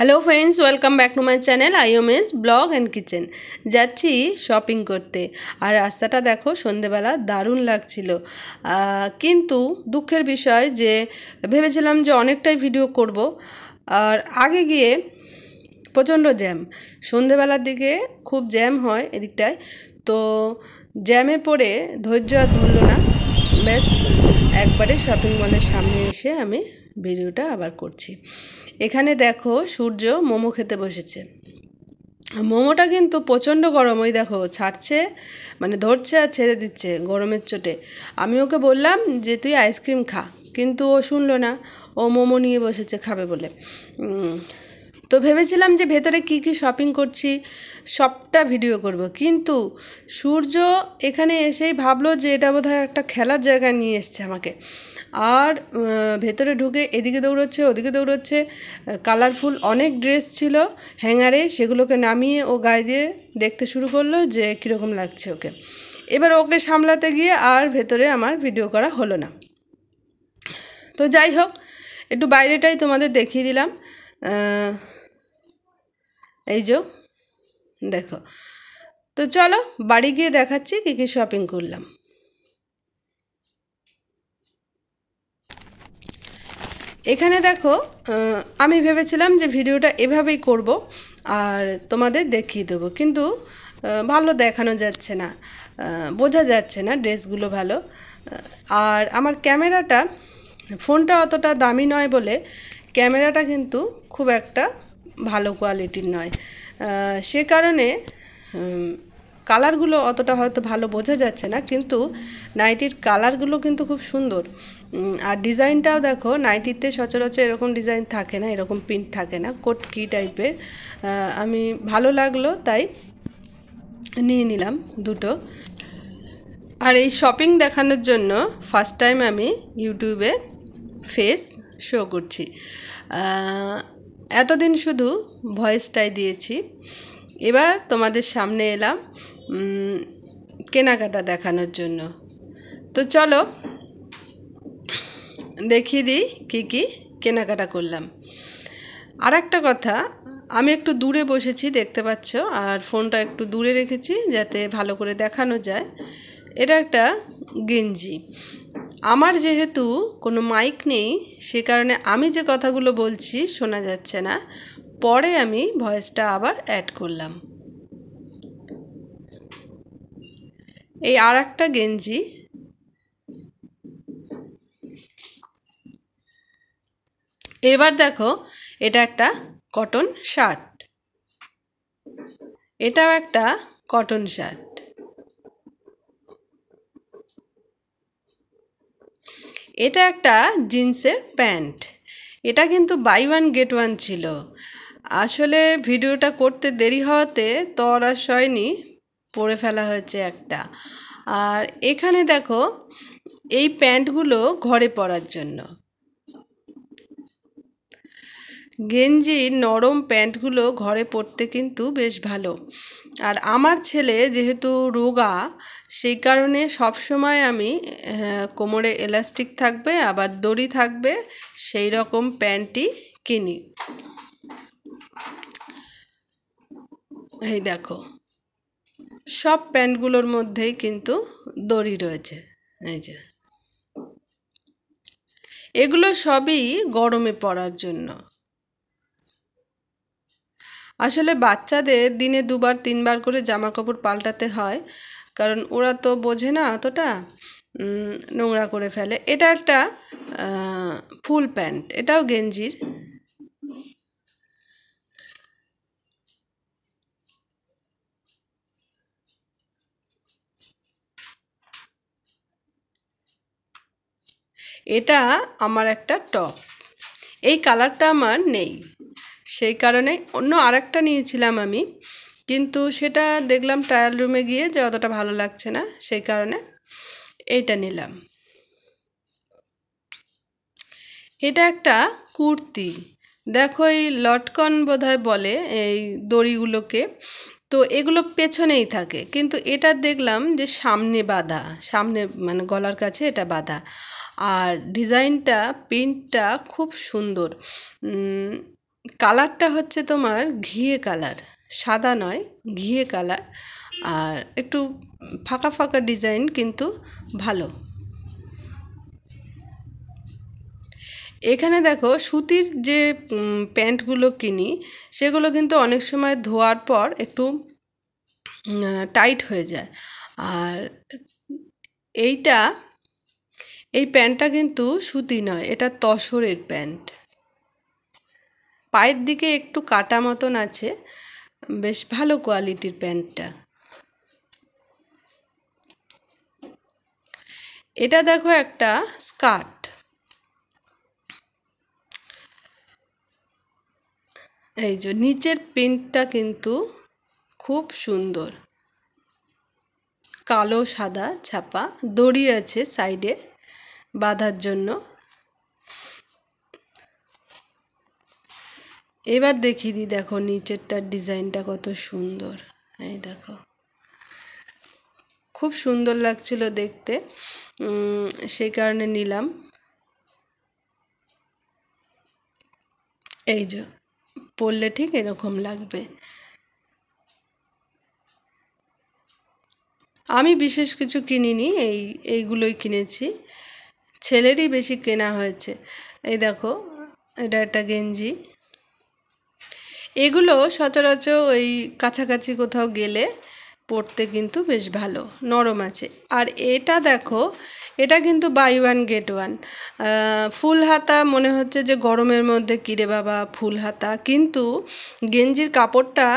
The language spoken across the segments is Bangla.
hello friends welcome back to my channel IMS blog and kitchen যাচ্ছি শপিং করতে আর রাস্তাটা দেখো সন্ধেবেলা দারুণ লাগছিল কিন্তু দুঃখের বিষয় যে ভেবেছিলাম যে অনেকটাই ভিডিও করব আর আগে গিয়ে প্রচণ্ড জ্যাম সন্ধেবেলার দিকে খুব জ্যাম হয় এদিকটায় তো জ্যামে পড়ে ধৈর্য আর ধরল না ব্যাস একবারে শপিং মলের সামনে এসে আমি ভিডিওটা আবার করছি এখানে দেখো সূর্য মোমো খেতে বসেছে মোমোটা কিন্তু প্রচণ্ড গরম ওই দেখো ছাড়ছে মানে ধরছে আর ছেড়ে দিচ্ছে গরমের চোটে আমি ওকে বললাম যে তুই আইসক্রিম খা কিন্তু ও শুনলো না ও মোমো নিয়ে বসেছে খাবে বলে তো ভেবেছিলাম যে ভেতরে কি কি শপিং করছি সবটা ভিডিও করব কিন্তু সূর্য এখানে এসেই ভাবলো যে এটা বোধহয় একটা খেলার জায়গায় নিয়ে এসছে আমাকে আর ভেতরে ঢুকে এদিকে দৌড়চ্ছে ওদিকে দৌড়চ্ছে কালারফুল অনেক ড্রেস ছিল হ্যাঙ্গারে সেগুলোকে নামিয়ে ও গায়ে দিয়ে দেখতে শুরু করলো যে কীরকম লাগছে ওকে এবার ওকে সামলাতে গিয়ে আর ভেতরে আমার ভিডিও করা হলো না তো যাই হোক একটু বাইরেটাই তোমাদের দেখিয়ে দিলাম এই যে দেখো তো চলো বাড়ি গিয়ে দেখাচ্ছি কী কী শপিং করলাম এখানে দেখো আমি ভেবেছিলাম যে ভিডিওটা এভাবেই করব আর তোমাদের দেখিয়ে দেবো কিন্তু ভালো দেখানো যাচ্ছে না বোঝা যাচ্ছে না ড্রেসগুলো ভালো আর আমার ক্যামেরাটা ফোনটা অতটা দামি নয় বলে ক্যামেরাটা কিন্তু খুব একটা ভালো কোয়ালিটির নয় সে কারণে কালারগুলো অতটা হয়তো ভালো বোঝা যাচ্ছে না কিন্তু নাইটির কালারগুলো কিন্তু খুব সুন্দর আর ডিজাইনটাও দেখো নাইটিতে সচরাচর এরকম ডিজাইন থাকে না এরকম প্রিন্ট থাকে না কোট কি টাইপের আমি ভালো লাগলো তাই নিয়ে নিলাম দুটো আর এই শপিং দেখানোর জন্য ফার্স্ট টাইম আমি ইউটিউবে ফেস শো করছি এতদিন শুধু ভয়েসটাই দিয়েছি এবার তোমাদের সামনে এলাম কেনাকাটা দেখানোর জন্য তো চলো দেখিয়ে দিই কী কী কেনাকাটা করলাম আর একটা কথা আমি একটু দূরে বসেছি দেখতে পাচ্ছ আর ফোনটা একটু দূরে রেখেছি যাতে ভালো করে দেখানো যায় এটা একটা গেঞ্জি আমার যেহেতু কোনো মাইক নেই সে কারণে আমি যে কথাগুলো বলছি শোনা যাচ্ছে না পরে আমি ভয়েসটা আবার অ্যাড করলাম এই আর একটা গেঞ্জি এবার দেখো এটা একটা কটন শার্ট এটাও একটা কটন শার্ট এটা একটা জিন্সের প্যান্ট এটা কিন্তু বাই ওয়ান গেট ওয়ান ছিল আসলে ভিডিওটা করতে দেরি হওয়াতে আর সয়নি পরে ফেলা হয়েছে একটা আর এখানে দেখো এই প্যান্টগুলো ঘরে পরার জন্য গেঞ্জি নরম প্যান্টগুলো ঘরে পরতে কিন্তু বেশ ভালো আর আমার ছেলে যেহেতু রোগা সেই কারণে সব সময় আমি কোমরে এলাস্টিক থাকবে আবার দড়ি থাকবে সেই রকম প্যান্টটি কিনি এই দেখো সব প্যান্টগুলোর মধ্যেই কিন্তু দড়ি রয়েছে এই যে এগুলো সবই গরমে পড়ার জন্য আসলে বাচ্চাদের দিনে দুবার তিনবার করে জামা কাপড় পাল্টাতে হয় কারণ ওরা তো বোঝে না অতটা নোংরা করে ফেলে এটা একটা ফুল প্যান্ট এটাও গেঞ্জির এটা আমার একটা টপ এই কালারটা আমার নেই সেই কারণে অন্য আরেকটা নিয়েছিলাম আমি কিন্তু সেটা দেখলাম ট্রায়াল রুমে গিয়ে যে অতটা ভালো লাগছে না সেই কারণে এটা নিলাম এটা একটা কুর্তি দেখো এই লটকন বোধহয় বলে এই দড়িগুলোকে তো এগুলো পেছনেই থাকে কিন্তু এটা দেখলাম যে সামনে বাঁধা সামনে মানে গলার কাছে এটা বাঁধা আর ডিজাইনটা প্রিন্টটা খুব সুন্দর কালারটা হচ্ছে তোমার ঘিয়ে কালার সাদা নয় ঘিয়ে কালার আর একটু ফাঁকা ফাঁকা ডিজাইন কিন্তু ভালো এখানে দেখো সুতির যে প্যান্টগুলো কিনি সেগুলো কিন্তু অনেক সময় ধোয়ার পর একটু টাইট হয়ে যায় আর এইটা এই প্যান্টটা কিন্তু সুতি নয় এটা তসরের প্যান্ট পায়ের দিকে একটু কাটা মতন আছে বেশ ভালো কোয়ালিটির প্যান্টটা এটা দেখো একটা স্কার্ট এই যে নিচের প্রিন্টটা কিন্তু খুব সুন্দর কালো সাদা ছাপা দড়ি আছে সাইডে বাঁধার জন্য এবার দেখিয়ে দিই দেখো নিচেরটার ডিজাইনটা কত সুন্দর এই দেখো খুব সুন্দর লাগছিল দেখতে সেই কারণে নিলাম এই যে পড়লে ঠিক এরকম লাগবে আমি বিশেষ কিছু কিনিনি এই এইগুলোই কিনেছি ছেলেরই বেশি কেনা হয়েছে এই দেখো এটা একটা গেঞ্জি এগুলো সচরাচর ওই কাছাকাছি কোথাও গেলে পড়তে কিন্তু বেশ ভালো নরম আছে আর এটা দেখো এটা কিন্তু buy one get one full হাতা মনে হচ্ছে যে গরমের মধ্যে কিরে বাবা ফুল হাতা কিন্তু গেঞ্জির কাপড়টা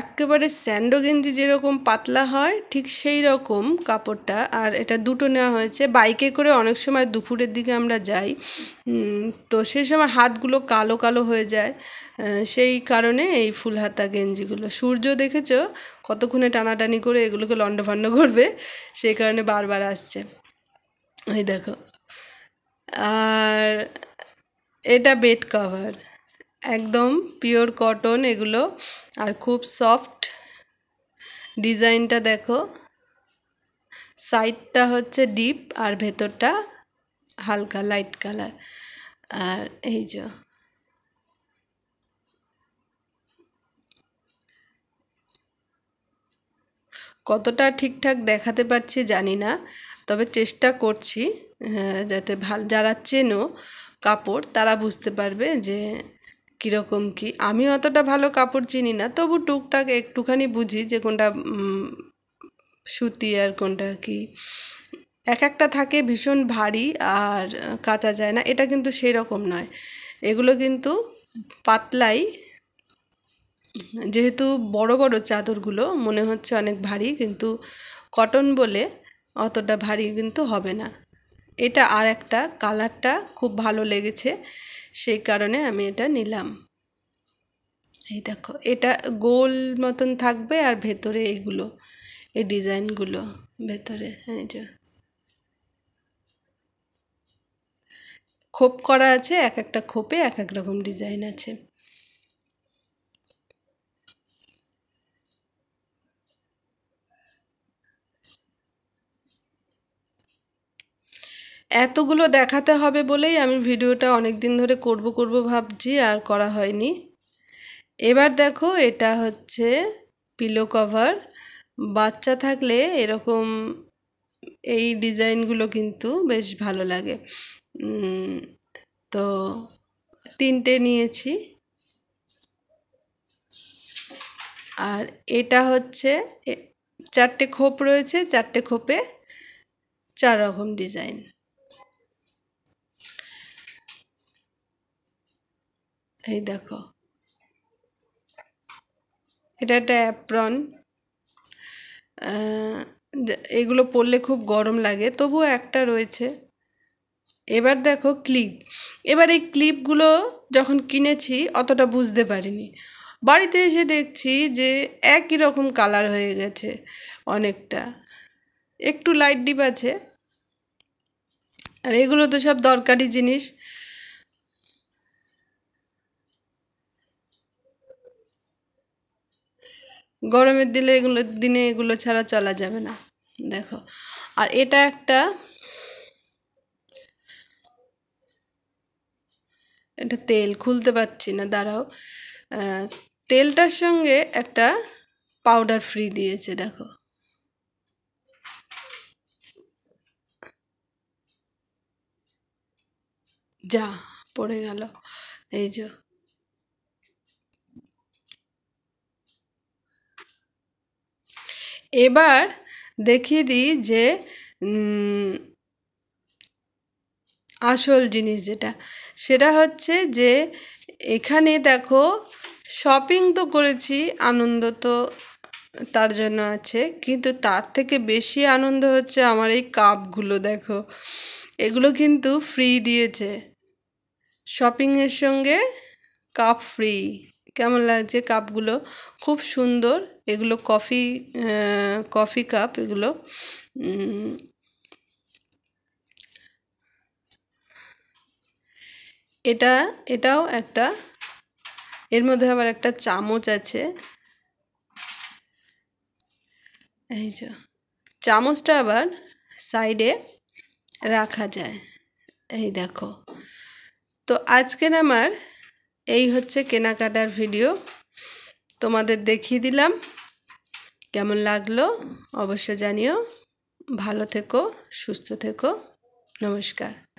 একেবারে স্যান্ডো গেঞ্জি যেরকম পাতলা হয় ঠিক সেই রকম কাপড়টা আর এটা দুটো নেওয়া হয়েছে বাইকে করে অনেক সময় দুপুরের দিকে আমরা যাই তো সেই সময় হাতগুলো কালো কালো হয়ে যায় সেই কারণে এই ফুল হাতা গেঞ্জিগুলো সূর্য দেখেছ কতক্ষণে টানাটানি করে এগুলোকে লণ্ডভণ্ড করবে সেই কারণে বারবার আসছে ওই দেখো আর এটা বেড কভার একদম পিওর কটন এগুলো আর খুব সফট ডিজাইনটা দেখো সাইডটা হচ্ছে ডিপ আর ভেতরটা হালকা লাইট কালার আর এই যে কতটা ঠিকঠাক দেখাতে পারছি জানি না তবে চেষ্টা করছি যাতে ভাল যারা চেনো কাপড় তারা বুঝতে পারবে যে কীরকম কি আমি অতটা ভালো কাপড় চিনি না তবু টুকটাক একটুখানি বুঝি যে কোনটা সুতি আর কোনটা কি এক একটা থাকে ভীষণ ভারী আর কাঁচা যায় না এটা কিন্তু সেরকম নয় এগুলো কিন্তু পাতলাই যেহেতু বড় বড় চাদরগুলো মনে হচ্ছে অনেক ভারী কিন্তু কটন বলে অতটা ভারী কিন্তু হবে না এটা আর একটা কালারটা খুব ভালো লেগেছে সেই কারণে আমি এটা নিলাম এই দেখো এটা গোল মতন থাকবে আর ভেতরে এইগুলো এই ডিজাইনগুলো ভেতরে এই যে খোপ করা আছে এক একটা খোপে এক এক রকম ডিজাইন আছে এতগুলো দেখাতে হবে বলেই আমি ভিডিওটা অনেক দিন ধরে করব করব ভাবছি আর করা হয়নি এবার দেখো এটা হচ্ছে পিলো কভার বাচ্চা থাকলে এরকম এই ডিজাইনগুলো কিন্তু বেশ ভালো লাগে তো তিনটে নিয়েছি আর এটা হচ্ছে চারটে খোপ রয়েছে চারটে খোপে চার রকম ডিজাইন এই দেখো এটা একটা অ্যাপ্রন এগুলো পরলে খুব গরম লাগে তবুও একটা রয়েছে এবার দেখো ক্লিপ এবার এই ক্লিপগুলো যখন কিনেছি অতটা বুঝতে পারিনি বাড়িতে এসে দেখছি যে একই রকম কালার হয়ে গেছে অনেকটা একটু লাইট ডিপ আছে আর এগুলো তো সব দরকারি জিনিস গরমের দিলে এগুলো দিনে এগুলো ছাড়া চলা যাবে না দেখো আর এটা একটা এটা তেল খুলতে পারছি না দাঁড়াও তেলটার সঙ্গে একটা পাউডার ফ্রি দিয়েছে দেখো যা পড়ে গেল এই যে এবার দেখিয়ে দিই যে আসল জিনিস যেটা সেটা হচ্ছে যে এখানে দেখো শপিং তো করেছি আনন্দ তো তার জন্য আছে কিন্তু তার থেকে বেশি আনন্দ হচ্ছে আমার এই কাপগুলো দেখো এগুলো কিন্তু ফ্রি দিয়েছে শপিংয়ের সঙ্গে কাপ ফ্রি কেমন লাগছে কাপগুলো খুব সুন্দর এগুলো কফি কফি কাপ এগুলো এটা এটাও একটা এর মধ্যে আবার একটা চামচ আছে এই যে চামচটা আবার সাইডে রাখা যায় এই দেখো তো আজকের আমার এই হচ্ছে কেনাকাটার ভিডিও তোমাদের দেখিয়ে দিলাম কেমন লাগলো অবশ্য জানিও ভালো থেকো সুস্থ থেকো নমস্কার